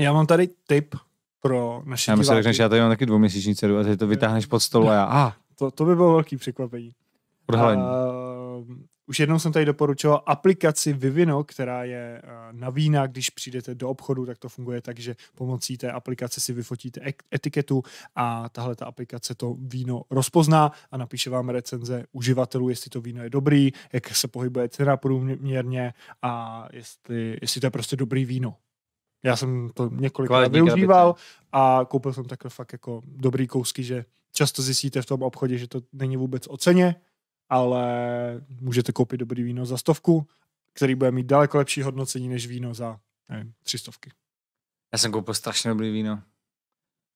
Já mám tady tip pro naše Já myslím, diváky. že já tady mám taky dvouměsíční dceru a ty to vytáhneš pod stolu a já, no, ah. To, to by bylo velký překvapení. Uh, už jednou jsem tady doporučoval aplikaci Vivino, která je uh, na vína, když přijdete do obchodu, tak to funguje tak, že pomocí té aplikace si vyfotíte etiketu a tahle ta aplikace to víno rozpozná a napíše vám recenze uživatelů, jestli to víno je dobrý, jak se pohybuje cena průměrně a jestli, jestli to je prostě dobrý víno. Já jsem to několikrát využíval krabice. a koupil jsem takhle fakt jako dobrý kousky, že často zjistíte v tom obchodě, že to není vůbec o ceně, ale můžete koupit dobrý víno za stovku, který bude mít daleko lepší hodnocení než víno za nevím, tři stovky. Já jsem koupil strašně dobrý víno.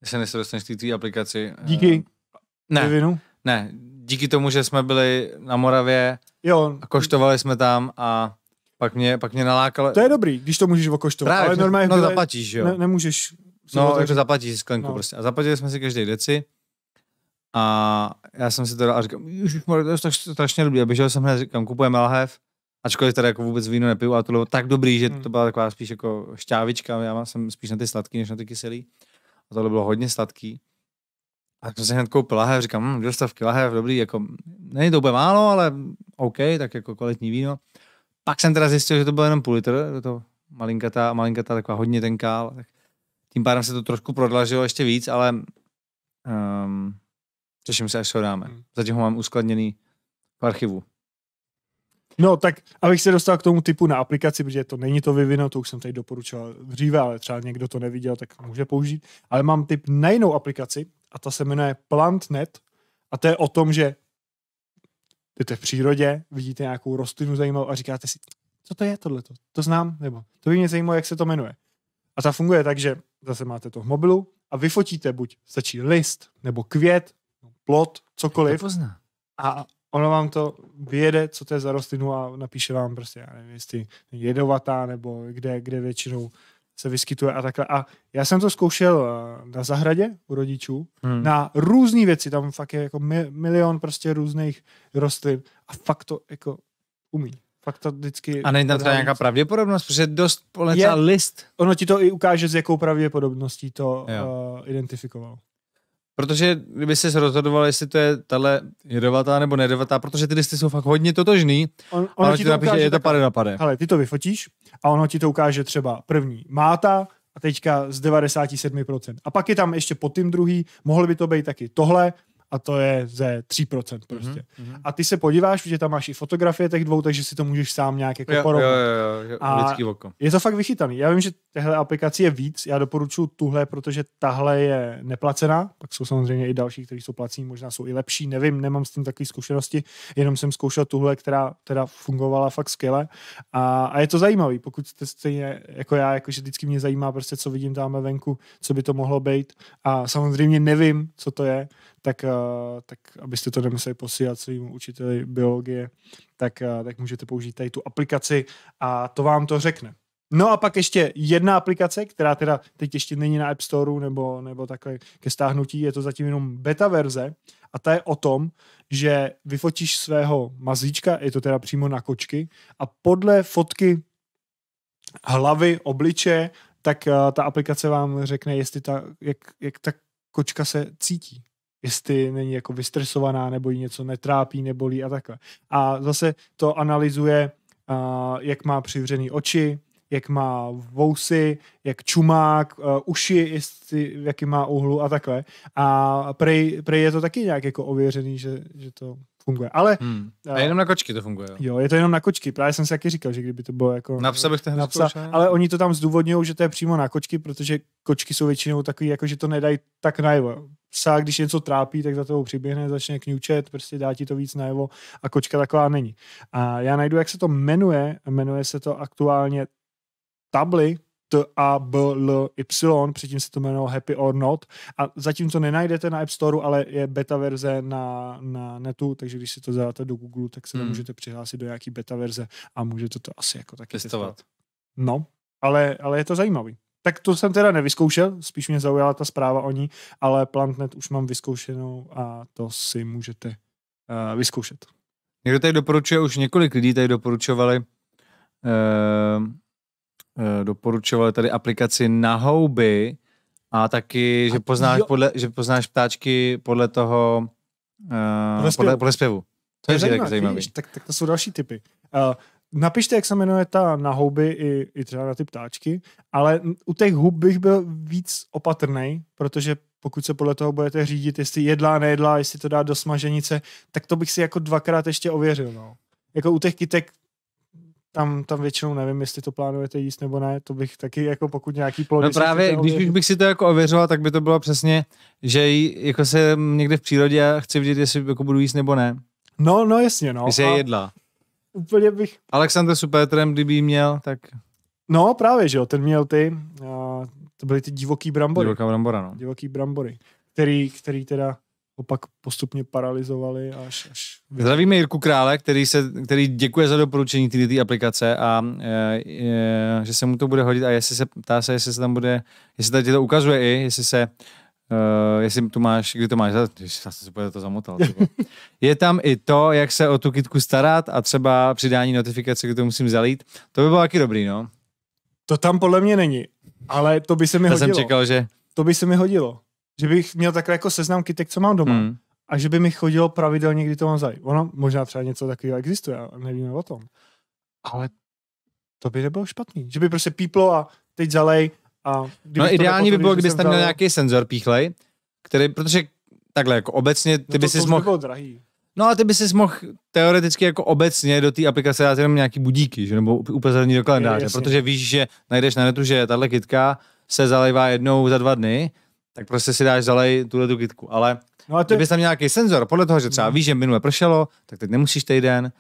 Já se nesl dostaneš té aplikaci. Díky. Eh, ne, vinu? ne, díky tomu, že jsme byli na Moravě jo. a koštovali jsme tam a pak mě, pak mě nalákalo... To je dobrý, když to můžeš okoštovat, Právě, ale normálně... No, zaplatíš, jo. Ne, nemůžeš... No, jako zaplatíš sklenku no. prostě. A zaplatili jsme si každý deci. A já jsem si dal a říkal, už to je tak strašně dobrý. A běžel jsem hned, říkám, kupujeme lahev. Ačkoliv teda jako vůbec víno nepiju, a to bylo tak dobrý, že hmm. to byla taková spíš jako šťávička. Já jsem spíš na ty sladký, než na ty kyselý. A to bylo hodně sladký. A jsem si hned koupil lahev, říkám, hm, dostavky lahev, dobrý, jako není to úplně málo, ale OK, tak jako kvalitní víno. Pak jsem teda zjistil, že to byl jenom půl litr, to malinkatá, malinkatá, taková hodně tenká. Tak tím pádem se to trošku prodlažilo ještě víc, ale um, těším se, až ho dáme. Hmm. Zatím ho mám uskladněný v archivu. No, tak abych se dostal k tomu typu na aplikaci, protože to není to vyvinout, to už jsem tady doporučoval dříve, ale třeba někdo to neviděl, tak může použít. Ale mám typ na jinou aplikaci a ta se jmenuje PlantNet a to je o tom, že jdete v přírodě, vidíte nějakou rostlinu zajímavou a říkáte si, co to je tohle, to znám, nebo to by mě zajímalo, jak se to jmenuje. A ta funguje tak, že zase máte to v mobilu a vyfotíte buď stačí list, nebo květ, plot, cokoliv. To pozná. A ono vám to vyjede, co to je za rostlinu a napíše vám prostě, já nevím, jestli jedovatá, nebo kde, kde většinou se vyskytuje a takhle. A já jsem to zkoušel eh, na zahradě u rodičů, hmm. na různé věci, tam fakt je jako milion prostě různých rostlin a fakt to jako umí. Fakt to vždycky... A není tam teda nějaká pravděpodobnost, protože dost polecá je, list. Ono ti to i ukáže, s jakou pravděpodobností to uh, identifikoval. Protože kdyby se rozhodoval, jestli to je tahle jedovatá nebo nejedovatá, protože ty listy jsou fakt hodně totožný. On, ono ti to napíše, ukáže, je to pade na pade. Ale ty to vyfotíš a ono ti to ukáže třeba první máta a teďka z 97%. A pak je tam ještě pod tím druhý, mohlo by to být taky tohle, a to je ze 3% mhm, prostě. Mm-hmm. A ty se podíváš, že tam máš i fotografie těch dvou, takže si to můžeš sám nějak jako jo, porovnat. Jo, jo, jo, oko. Je to fakt vychytaný. Já vím, že tehle aplikací je víc, já doporučuji tuhle, protože tahle je neplacená, pak jsou samozřejmě i další, které jsou placení, možná jsou i lepší, nevím, nemám s tím takové zkušenosti, jenom jsem zkoušel tuhle, která teda fungovala fakt skvěle a, a je to zajímavý, pokud jste stejně jako já, jakože vždycky mě zajímá prostě, co vidím tam venku, co by to mohlo být a samozřejmě nevím, co to je, tak eh, Eh, tak abyste to nemuseli posílat svým učiteli biologie, tak, eh, tak můžete použít tady tu aplikaci a to vám to řekne. No a pak ještě jedna aplikace, která teda teď ještě není na App Store nebo, nebo takhle ke stáhnutí, je to zatím jenom beta verze a ta je o tom, že vyfotíš svého mazlíčka, je to teda přímo na kočky a podle fotky hlavy, obliče, tak uh, ta aplikace vám řekne, jestli ta, jak, jak ta kočka se cítí jestli není jako vystresovaná, nebo jí něco netrápí, nebolí a takhle. A zase to analyzuje, jak má přivřený oči, jak má vousy, jak čumák, uši, jestli, jaký má úhlu a takhle. A prej, prej je to taky nějak jako ověřený, že, že to funguje. Ale, hmm. A eh, jenom na kočky to funguje. Jo. jo, je to jenom na kočky. Právě jsem si taky říkal, že kdyby to bylo jako... Napsal bych ten na psa, Ale oni to tam zdůvodňují, že to je přímo na kočky, protože kočky jsou většinou takový, jako že to nedají tak najevo. Psa, když něco trápí, tak za toho přiběhne, začne kňučet, prostě dá ti to víc najevo a kočka taková není. A já najdu, jak se to jmenuje. Jmenuje se to aktuálně tably, T-A-B-L-Y, předtím se to jmenovalo Happy or Not. A zatím to nenajdete na App Store, ale je beta verze na, na netu, takže když si to zadáte do Google, tak se hmm. můžete přihlásit do nějaký beta verze a můžete to asi jako taky testovat. Testovat. No, ale, ale je to zajímavý. Tak to jsem teda nevyzkoušel, spíš mě zaujala ta zpráva o ní, ale Plantnet už mám vyzkoušenou a to si můžete uh, vyzkoušet. Někdo tady doporučuje, už několik lidí tady doporučovali uh, Eh, doporučovali tady aplikaci na houby a taky, že, a poznáš, jo. podle, že poznáš ptáčky podle toho, eh, podle, zpěvu. podle, podle zpěvu. To je, to je zajímavé. zajímavé. Víš, tak, tak to jsou další typy. Uh, napište, jak se jmenuje ta na houby i, i třeba na ty ptáčky, ale u těch hub bych byl víc opatrný, protože pokud se podle toho budete řídit, jestli jedlá, nejedlá, jestli to dá do smaženice, tak to bych si jako dvakrát ještě ověřil. No. Jako u těch kytek tam, tam většinou nevím, jestli to plánujete jíst nebo ne, to bych taky, jako pokud nějaký plody... No právě, když bych si to jako ověřoval, tak by to bylo přesně, že jí, jako se někde v přírodě a chci vidět, jestli jako budu jíst nebo ne. No, no jasně, no. By je jedla. Úplně bych... Aleksandr Supertrem, kdyby jí měl, tak... No právě, že jo, ten měl ty, a, eh, to byly ty divoký brambory. Divoká brambora, no. Divoký brambory, který, který teda ho pak postupně paralizovali až... až Zdravíme Jirku Krále, který, se, který děkuje za doporučení té aplikace a je, eh, je, eh, že se mu to bude hodit a jestli se, ptá se, jestli se tam bude, jestli tady to ukazuje i, jestli se, Uh, jestli tu máš, kdy to máš, zase se super to zamotal. Je tam i to, jak se o tu kitku starat a třeba přidání notifikace, kdy to musím zalít. To by bylo taky dobrý, no. To tam podle mě není, ale to by se mi já hodilo. jsem čekal, že... To by se mi hodilo že bych měl takhle jako seznam kytek, co mám doma. Mm. A že by mi chodilo pravidelně, kdy to mám zajít. Ono možná třeba něco takového existuje, nevíme o tom. Ale to by nebylo špatný. Že by prostě píplo a teď zalej. A no ideální by bylo, kdybyste měl nějaký senzor píchlej, který, protože takhle jako obecně, ty no by si mohl... bylo drahý. No a ty by si mohl teoreticky jako obecně do té aplikace dát jenom nějaký budíky, že, nebo upozornění do kalendáře, protože víš, že najdeš na netu, že tahle kytka se zalejvá jednou za dva dny tak prostě si dáš zalej tuhle tu kytku. Ale no a ty... kdyby tam měl nějaký senzor, podle toho, že třeba no. víš, že minule pršelo, tak teď nemusíš týden,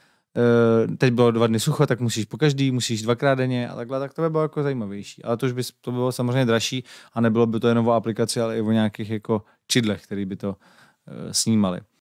eh, teď bylo dva dny sucho, tak musíš po každý, musíš dvakrát denně a takhle, tak to by bylo jako zajímavější. Ale to už by to bylo samozřejmě dražší a nebylo by to jenom o aplikaci, ale i o nějakých jako čidlech, který by to eh, snímali.